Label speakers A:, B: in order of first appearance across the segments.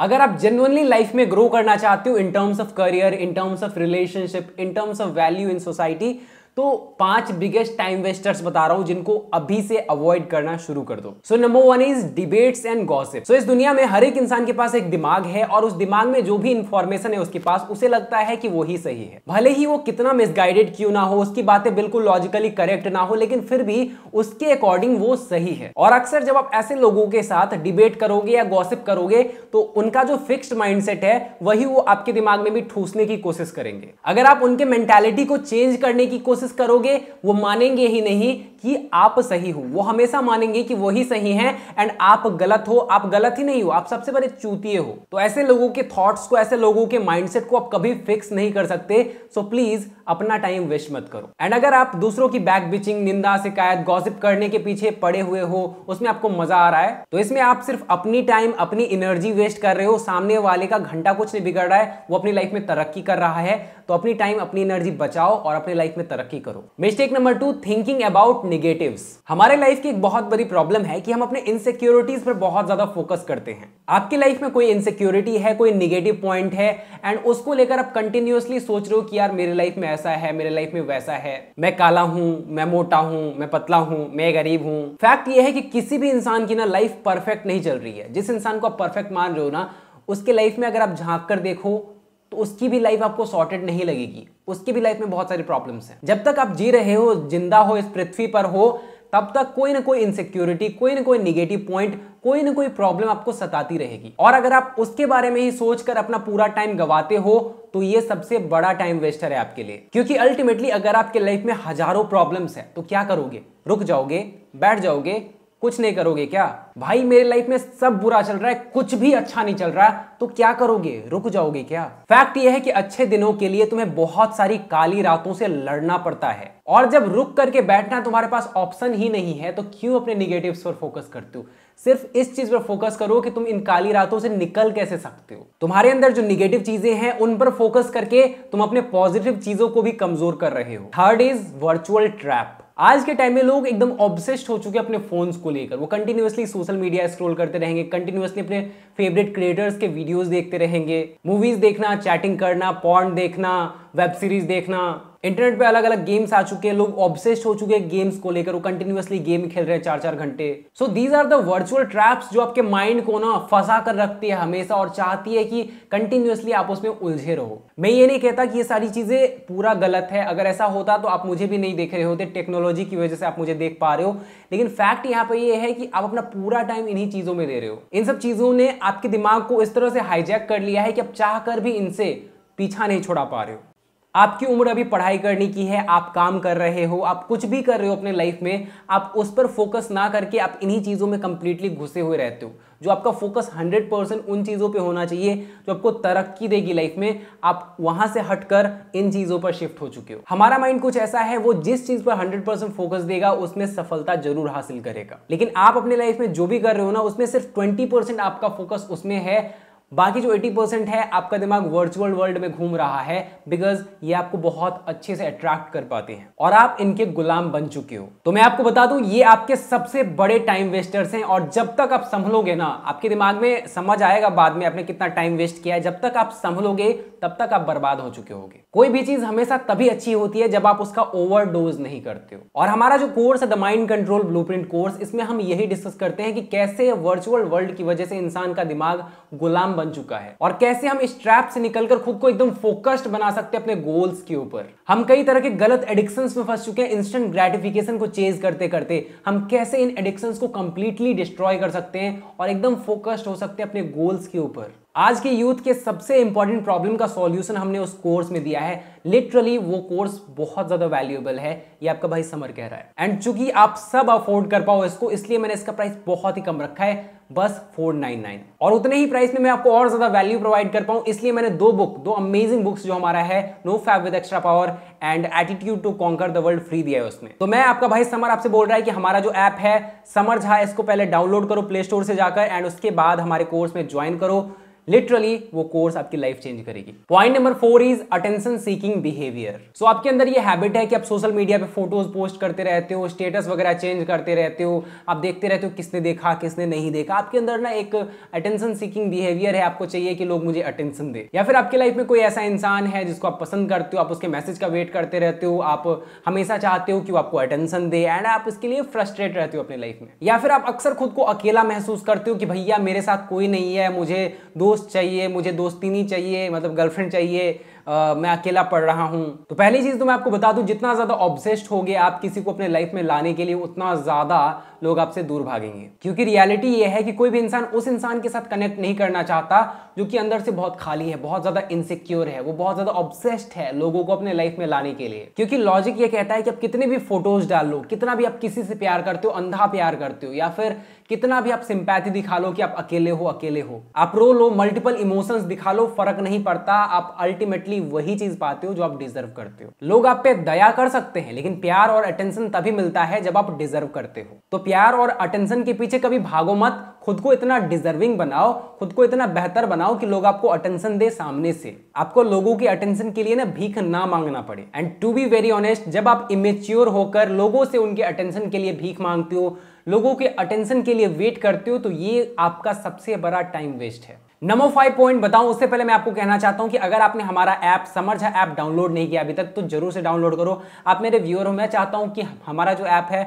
A: अगर आप genuinely life में ग्रो करना चाहते हो in terms of career in terms of relationship in terms of value in society तो पांच बिगेस्ट टाइम वेस्टर्स बता रहा हूं जिनको अभी से अवॉइड करना शुरू कर दो so number one is debates and gossip so इस दुनिया में हर एक इंसान के पास एक दिमाग है और उस दिमाग में जो भी इंफॉर्मेशन है उसके पास उसे लगता है कि वो ही सही है भले ही वो कितना मिसगाइडेड क्यों ना हो उसकी बातें बिल्कुल लॉजिकली करेक्ट ना हो लेकिन फिर भी उसके अकॉर्डिंग वो सही है और अक्सर जब आप ऐसे लोगों के साथ डिबेट करोगे या गॉसिप करोगे तो उनका जो फिक्स्ड माइंडसेट है वही वो आपके दिमाग में भी ठूसने की कोशिश करेंगे अगर आप उनके मेंटेलिटी को चेंज करने की कोशिश कोशिश करोगे वो मानेंगे ही नहीं कि आप सही हो वो हमेशा मानेंगे कि वही सही हैं एंड आप गलत हो आप गलत ही नहीं हो आप सबसे बड़े चूतिए हो तो ऐसे लोगों के थॉट्स को ऐसे लोगों के माइंडसेट को आप कभी फिक्स नहीं कर सकते सो प्लीज अपना टाइम वेस्ट मत करो एंड अगर आप दूसरों की बैक बिचिंग निंदा शिकायत गॉसिप करने के पीछे पड़े हुए हो उसमें आपको मजा आ रहा है तो इसमें आप सिर्फ अपनी टाइम अपनी एनर्जी वेस्ट कर रहे हो सामने वाले का घंटा कुछ नहीं बिगड़ रहा है वो अपनी लाइफ में तरक्की कर रहा है तो अपनी टाइम अपनी एनर्जी बचाओ और अपने लाइफ में तरक्की करो mistake number two thinking about negative हमारे लाइफ की एक बहुत बड़ी प्रॉब्लम है कि हम अपने इनसिक्योरिटीज पर बहुत ज्यादा फोकस करते हैं आपकी लाइफ में कोई इनसिक्योरिटी है कोई निगेटिव पॉइंट है एंड उसको लेकर आप कंटिन्यूसली सोच रहे हो कि यार मेरे लाइफ में ऐसा है मेरे लाइफ में वैसा है मैं काला हूं मैं मोटा हूं मैं पतला हूं मैं गरीब हूं फैक्ट यह है कि किसी भी इंसान की ना लाइफ परफेक्ट नहीं चल रही है जिस इंसान को आप परफेक्ट मान रहे हो ना उसके लाइफ में अगर आप झांक कर देखो तो उसकी भी लाइफ आपको सॉर्टेड नहीं लगेगी उसकी भी लाइफ में बहुत सारी प्रॉब्लम्स हैं जब तक आप जी रहे हो जिंदा हो इस पृथ्वी पर हो तब तक कोई ना कोई इनसिक्योरिटी कोई ना कोई निगेटिव पॉइंट कोई ना कोई प्रॉब्लम आपको सताती रहेगी और अगर आप उसके बारे में ही सोचकर अपना पूरा टाइम गवाते हो तो ये सबसे बड़ा टाइम वेस्टर है आपके लिए क्योंकि अल्टीमेटली अगर आपके लाइफ में हजारों प्रॉब्लम्स है तो क्या करोगे रुक जाओगे बैठ जाओगे कुछ नहीं करोगे क्या भाई मेरे लाइफ में सब बुरा चल रहा है कुछ भी अच्छा नहीं चल रहा है तो क्या करोगे रुक जाओगे क्या फैक्ट यह है कि अच्छे दिनों के लिए तुम्हें बहुत सारी काली रातों से लड़ना पड़ता है और जब रुक करके बैठना तुम्हारे पास ऑप्शन ही नहीं है तो क्यों अपने निगेटिव पर फोकस करते हो सिर्फ इस चीज पर फोकस करो कि तुम इन काली रातों से निकल कैसे सकते हो तुम्हारे अंदर जो निगेटिव चीजें हैं उन पर फोकस करके तुम अपने पॉजिटिव चीजों को भी कमजोर कर रहे हो थर्ड इज वर्चुअल ट्रैप आज के टाइम में लोग एकदम ऑब्सेस्ड हो चुके हैं अपने फोन्स को लेकर वो कंटिन्यूसली सोशल मीडिया स्क्रॉल करते रहेंगे कंटिन्यूसली अपने फेवरेट क्रिएटर्स के वीडियोस देखते रहेंगे मूवीज देखना चैटिंग करना पॉन्ड देखना वेब सीरीज देखना इंटरनेट पे अलग अलग गेम्स आ चुके हैं लोग ऑब्सेस्ड हो चुके हैं गेम्स को लेकर वो कंटिन्यूसली गेम खेल रहे हैं चार चार घंटे so these are the virtual traps जो आपके माइंड को ना फंसा कर रखती है हमेशा और चाहती है कि कंटिन्यूअसली आप उसमें उलझे रहो मैं ये नहीं कहता कि ये सारी चीजें पूरा गलत है अगर ऐसा होता तो आप मुझे भी नहीं देख रहे होते टेक्नोलॉजी की वजह से आप मुझे देख पा रहे हो लेकिन फैक्ट यहाँ पर यह है कि आप अपना पूरा टाइम इन्हीं चीजों में दे रहे हो इन सब चीजों ने आपके दिमाग को इस तरह से हाईजैक कर लिया है कि आप चाह कर भी इनसे पीछा नहीं छोड़ा पा रहे हो आपकी उम्र अभी पढ़ाई करने की है आप काम कर रहे हो आप कुछ भी कर रहे हो अपने लाइफ में आप उस पर फोकस ना करके आप इन्हीं चीज़ों में कंप्लीटली घुसे हुए रहते हो जो आपका फोकस 100 परसेंट उन चीज़ों पे होना चाहिए जो आपको तरक्की देगी लाइफ में आप वहाँ से हटकर इन चीज़ों पर शिफ्ट हो चुके हो हमारा माइंड कुछ ऐसा है वो जिस चीज़ पर हंड्रेड परसेंट फोकस देगा उसमें सफलता जरूर हासिल करेगा लेकिन आप अपने लाइफ में जो भी कर रहे हो ना उसमें सिर्फ ट्वेंटी आपका फोकस उसमें है बाकी जो 80 परसेंट है आपका दिमाग वर्चुअल वर्ल्ड में घूम रहा है बिकॉज ये आपको बहुत अच्छे से अट्रैक्ट कर पाते हैं और आप इनके गुलाम बन चुके हो तो मैं आपको बता दूं ये आपके सबसे बड़े टाइम वेस्टर्स हैं और जब तक आप संभलोगे ना आपके दिमाग में समझ आएगा बाद में आपने कितना टाइम वेस्ट किया है जब तक आप संभलोगे तब तक आप बर्बाद हो चुके होगे कोई भी चीज हमेशा तभी अच्छी होती है जब आप उसका ओवरडोज नहीं करते हो और हमारा जो कोर्स है the mind control blueprint course इसमें हम यही डिस्कस करते हैं कि कैसे वर्चुअल वर्ल्ड की वजह से इंसान का दिमाग गुलाम बन चुका है और कैसे हम इस ट्रैप से निकलकर खुद को एकदम फोकस्ड बना सकते हैं अपने गोल्स के ऊपर हम कई तरह के गलत एडिक्शन में फंस चुके हैं इंस्टेंट ग्रेटिफिकेशन को चेज करते करते हम कैसे इन एडिक्शन को कंप्लीटली डिस्ट्रॉय कर सकते हैं और एकदम फोकस्ड हो सकते हैं अपने गोल्स के ऊपर आज के यूथ के सबसे इंपॉर्टेंट प्रॉब्लम का सॉल्यूशन हमने उस कोर्स में दिया है लिटरली वो कोर्स बहुत ज्यादा वैल्यूएबल है ये आपका भाई समर कह रहा है एंड चूंकि आप सब अफोर्ड कर पाओ इसको इसलिए मैंने इसका प्राइस बहुत ही कम रखा है बस 499 और उतने ही प्राइस में मैं आपको और ज्यादा वैल्यू प्रोवाइड कर पाऊं इसलिए मैंने दो बुक दो अमेजिंग बुक्स जो हमारा है no fap with extra power and attitude to conquer the world free दिया है उसमें तो मैं आपका भाई समर आपसे बोल रहा है कि हमारा जो ऐप है समर झा इसको पहले डाउनलोड करो प्ले स्टोर से जाकर एंड उसके बाद हमारे कोर्स में ज्वाइन करो लिटरली वो कोर्स आपकी लाइफ चेंज करेगी point number four is attention seeking behaviour so आपके अंदर ये हैबिट है कि आप सोशल मीडिया पे फोटोज पोस्ट करते रहते हो स्टेटस वगैरह चेंज करते रहते हो आप देखते रहते हो किसने देखा किसने नहीं देखा आपके अंदर ना एक अटेंशन सीकिंग बिहेवियर है आपको चाहिए कि लोग मुझे अटेंशन दे या फिर आपकी लाइफ में कोई ऐसा इंसान है जिसको आप पसंद करते हो आप उसके मैसेज का वेट करते रहते हो आप हमेशा चाहते हो कि वो आपको अटेंशन दे एंड आप इसके लिए फ्रस्ट्रेट रहते हो अपने लाइफ में या फिर आप अक्सर खुद को अकेला महसूस करते हो कि भैया मेरे साथ कोई नहीं है मुझे दोस्त दोस्त चाहिए मुझे दोस्ती नहीं चाहिए मतलब गर्लफ्रेंड चाहिए आ, मैं अकेला पढ़ रहा हूँ तो पहली चीज़ तो मैं आपको बता दूँ जितना ज़्यादा ऑब्जेस्ट होगे आप किसी को अपने लाइफ में लाने के लिए उतना ज़्यादा लोग आपसे दूर भागेंगे क्योंकि रियलिटी ये है कि कोई भी इंसान उस इंसान के साथ कनेक्ट नहीं करना चाहता जो कि अंदर से बहुत खाली है बहुत ज़्यादा इनसिक्योर है वो बहुत ज़्यादा ऑब्सेस्ड है लोगों को अपने लाइफ में लाने के लिए क्योंकि लॉजिक ये कहता है कि आप कितने भी फोटोज डाल लो कितना भी आप किसी से प्यार करते हो अंधा प्यार करते हो या फिर कितना भी आप सिंपैथी दिखा लो कि आप अकेले हो अकेले हो आप रो लो मल्टीपल इमोशंस दिखा लो फर्क नहीं पड़ता आप अल्टीमेटली वही चीज पाते हो जो आप डिजर्व करते हो लोग आप पे दया कर सकते हैं लेकिन प्यार और अटेंशन तभी मिलता है जब आप डिजर्व करते हो तो प्यार और अटेंशन के पीछे कभी भागो मत खुद को इतना डिजर्विंग बनाओ खुद को इतना बेहतर बनाओ कि लोग आपको अटेंशन दे सामने से आपको लोगों की अटेंशन के लिए ना भीख ना मांगना पड़े and to be very honest जब आप इमेच्योर होकर लोगों से उनके अटेंशन के लिए भीख मांगते हो लोगों के अटेंशन के लिए वेट करते हो तो ये आपका सबसे बड़ा टाइम वेस्ट है नंबर फाइव पॉइंट बताऊं उससे पहले मैं आपको कहना चाहता हूं कि अगर आपने हमारा ऐप समर ऐप डाउनलोड नहीं किया अभी तक तो जरूर से डाउनलोड करो आप मेरे व्यूअर हो मैं चाहता हूं कि हमारा जो ऐप है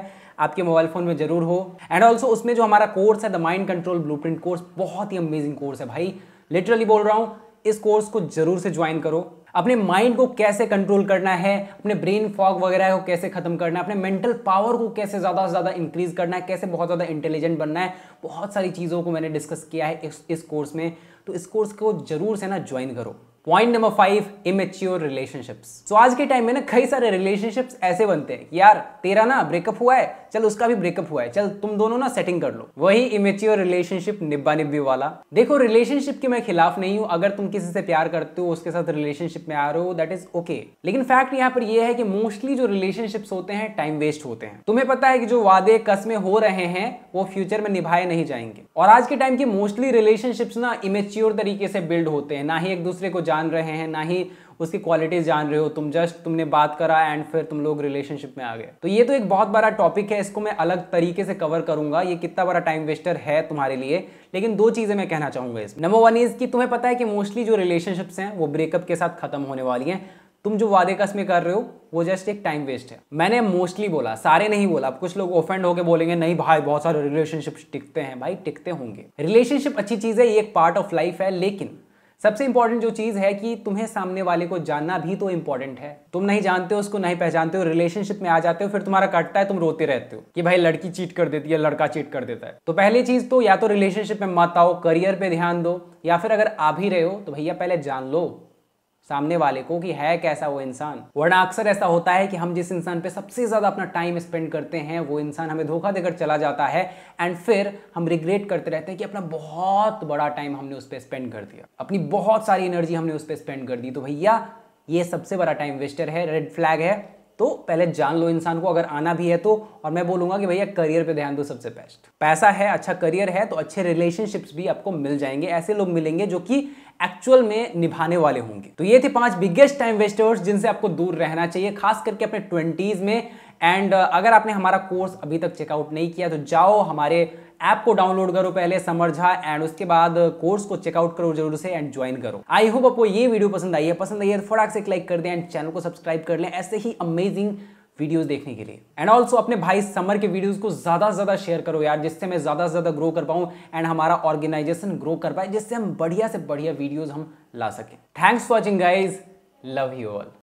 A: आपके मोबाइल फोन में जरूर हो एंड ऑल्सो उसमें जो हमारा कोर्स है the mind control blue course बहुत ही अमेजिंग कोर्स है भाई लिटरली बोल रहा हूँ इस कोर्स को जरूर से ज्वाइन करो अपने माइंड को कैसे कंट्रोल करना है अपने ब्रेन फॉग वगैरह को कैसे खत्म करना है अपने मेंटल पावर को कैसे ज़्यादा से ज़्यादा इंक्रीज करना है कैसे बहुत ज़्यादा इंटेलिजेंट बनना है बहुत सारी चीज़ों को मैंने डिस्कस किया है इस इस कोर्स में तो इस कोर्स को जरूर से ना ज्वाइन करो point number five immature relationships तो आज के टाइम में ना कई सारे रिलेशनशिप्स ऐसे बनते हैं यार तेरा ना ब्रेकअप हुआ है चल उसका भी ब्रेकअप हुआ है चल तुम दोनों ना सेटिंग कर लो वही इमेच्योर रिलेशनशिप निब्बा निब्बी वाला देखो रिलेशनशिप के मैं खिलाफ नहीं हूँ अगर तुम किसी से प्यार करते हो उसके साथ रिलेशनशिप में आ रहे हो दैट इज ओके लेकिन फैक्ट यहाँ पर यह है कि मोस्टली जो रिलेशनशिप्स होते हैं टाइम वेस्ट होते हैं तुम्हें पता है कि जो वादे कस्में हो रहे हैं वो फ्यूचर में निभाए नहीं जाएंगे और आज के टाइम के मोस्टली रिलेशनशिप्स ना इमेच्योर तरीके से बिल्ड होते हैं ना ही एक दूसरे को जान रहे हैं ना ही उसकी क्वालिटीज जान रहे हो तुम जस्ट तुमने बात करा एंड फिर तुम लोग रिलेशनशिप में आ गए तो ये तो एक बहुत बड़ा टॉपिक है इसको मैं अलग तरीके से कवर करूंगा ये कितना बड़ा टाइम वेस्टर है तुम्हारे लिए लेकिन दो चीज़ें मैं कहना चाहूंगा इसमें नंबर वन इज़ कि तुम्हें पता है कि मोस्टली जो रिलेशनशिप्स हैं वो ब्रेकअप के साथ खत्म होने वाली हैं तुम जो वादे में कर रहे हो वो जस्ट एक टाइम वेस्ट है मैंने मोस्टली बोला सारे नहीं बोला अब कुछ लोग ओफेंड होकर बोलेंगे नहीं भाई बहुत सारे रिलेशनशिप टिकते हैं भाई टिकते होंगे रिलेशनशिप अच्छी चीज़ है ये एक पार्ट ऑफ लाइफ है लेकिन सबसे इंपॉर्टेंट जो चीज़ है कि तुम्हें सामने वाले को जानना भी तो इंपॉर्टेंट है तुम नहीं जानते हो उसको नहीं पहचानते हो रिलेशनशिप में आ जाते हो फिर तुम्हारा कटता है तुम रोते रहते हो कि भाई लड़की चीट कर देती है लड़का चीट कर देता है तो पहली चीज़ तो या तो रिलेशनशिप में मत आओ करियर पे ध्यान दो या फिर अगर आ भी रहे हो तो भैया पहले जान लो सामने वाले को कि है कैसा वो इंसान वरना अक्सर ऐसा होता है कि हम जिस इंसान पे सबसे ज़्यादा अपना टाइम स्पेंड करते हैं वो इंसान हमें धोखा देकर चला जाता है एंड फिर हम रिग्रेट करते रहते हैं कि अपना बहुत बड़ा टाइम हमने उस पर स्पेंड कर दिया अपनी बहुत सारी एनर्जी हमने उस पर स्पेंड कर दी तो भैया ये सबसे बड़ा टाइम वेस्टर है रेड फ्लैग है तो पहले जान लो इंसान को अगर आना भी है तो और मैं बोलूंगा कि भैया करियर पे ध्यान दो सबसे बेस्ट पैसा है अच्छा करियर है तो अच्छे रिलेशनशिप्स भी आपको मिल जाएंगे ऐसे लोग मिलेंगे जो कि एक्चुअल में निभाने वाले होंगे तो ये थे पांच बिगेस्ट टाइम वेस्टर्स जिनसे आपको दूर रहना चाहिए खास करके अपने ट्वेंटीज में एंड uh, अगर आपने हमारा कोर्स अभी तक चेकआउट नहीं किया तो जाओ हमारे ऐप को डाउनलोड करो पहले समर्झा एंड उसके बाद कोर्स को चेकआउट करो जरूर से एंड ज्वाइन करो आई होप आपको ये वीडियो पसंद आई है पसंद आई है तो फटाक से लाइक कर दें एंड चैनल को सब्सक्राइब कर लें ऐसे ही अमेजिंग वीडियोस देखने के लिए एंड ऑल्सो अपने भाई समर के वीडियोस को ज़्यादा से ज़्यादा शेयर करो यार जिससे मैं ज़्यादा से ज़्यादा ग्रो कर पाऊँ एंड हमारा ऑर्गेनाइजेशन ग्रो कर पाए जिससे हम बढ़िया से बढ़िया वीडियोज़ हम ला सकें thanks for watching guys love you all